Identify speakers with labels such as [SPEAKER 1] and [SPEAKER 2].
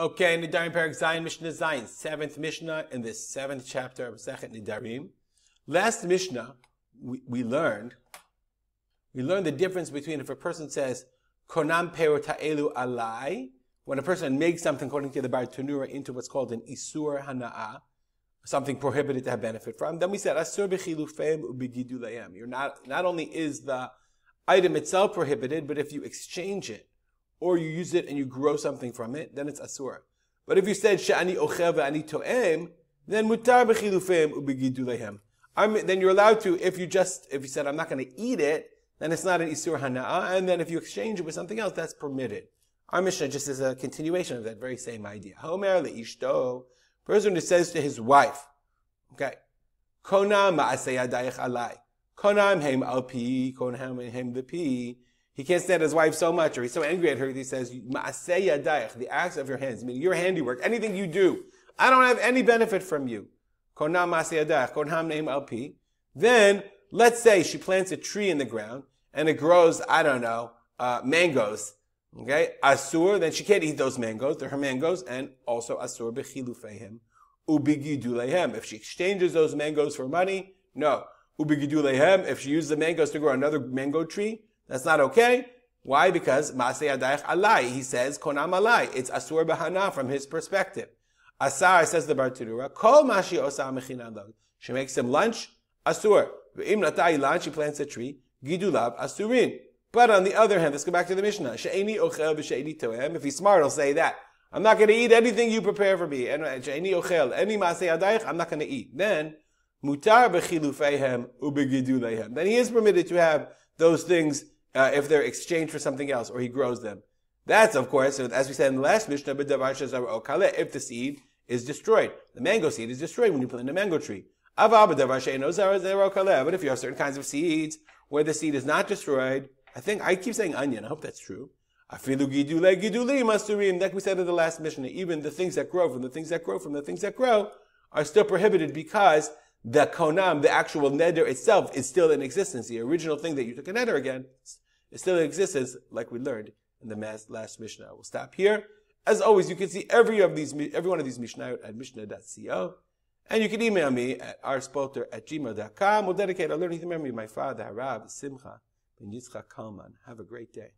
[SPEAKER 1] Okay, Nidarim Parak Zion, Mishnah Zion, seventh Mishnah in the seventh chapter of Sechet Nidarim. Last Mishnah, we, we learned, we learned the difference between if a person says, Konam Perota'elu Alai, when a person makes something according to the Bar Tanura into what's called an Isur Hana'a, something prohibited to have benefit from, then we said, Asur Bechilufeim Ubididulayim. You're not, not only is the item itself prohibited, but if you exchange it, or you use it and you grow something from it, then it's asura. But if you said she'ani ochev ve'ani to'em, then mutar b'chilufim u'begidulehem. then you're allowed to, if you just, if you said, I'm not going to eat it, then it's not an Isur Hana'ah, and then if you exchange it with something else, that's permitted. Our Mishnah just is a continuation of that very same idea. Homer le'ishto, person who says to his wife, okay, konam ma'aseyadayich alai, konam heim al pi, konam heim pi. He can't stand his wife so much, or he's so angry at her, he says, the acts of your hands, meaning your handiwork, anything you do, I don't have any benefit from you. Then, let's say she plants a tree in the ground, and it grows, I don't know, uh, mangoes. Okay? Asur, then she can't eat those mangoes, they're her mangoes, and also asur bechilufehem, ubigidulehem. If she exchanges those mangoes for money, no. Ubigidulehem, if she uses the mangoes to grow another mango tree, that's not okay. Why? Because Masay Adaich Alai, he says, Konam Alai. It's Asur Bahana from his perspective. Asar, says the Bartudura, Kol Mashi Osa Mechinadam. She makes him lunch, Asur. Im Natailan, she plants a tree, Gidulab Asurin. But on the other hand, let's go back to the Mishnah. She'eni ochel toem. If he's smart, he'll say that. I'm not going to eat anything you prepare for me. And uh, she'eni ochel, any Masay Adaich. I'm not going to eat. Then, mutar b'chilufeihem u'b'giduleihem. Then he is permitted to have those things uh, if they're exchanged for something else, or he grows them. That's, of course, as we said in the last Mishnah, if the seed is destroyed. The mango seed is destroyed when you plant a mango tree. But if you have certain kinds of seeds where the seed is not destroyed, I think I keep saying onion. I hope that's true. Like we said in the last mission, even the things that grow from the things that grow from the things that grow are still prohibited because the konam, the actual neder itself, is still in existence. The original thing that you took a neder again is still in existence, like we learned in the last Mishnah. We'll stop here. As always, you can see every of these, every one of these Mishnayot at Mishnah.co. And you can email me at rspotter at gmail.com. We'll dedicate our learning to memory of my father, Rab Simcha ben Yitzchak Kalman. Have a great day.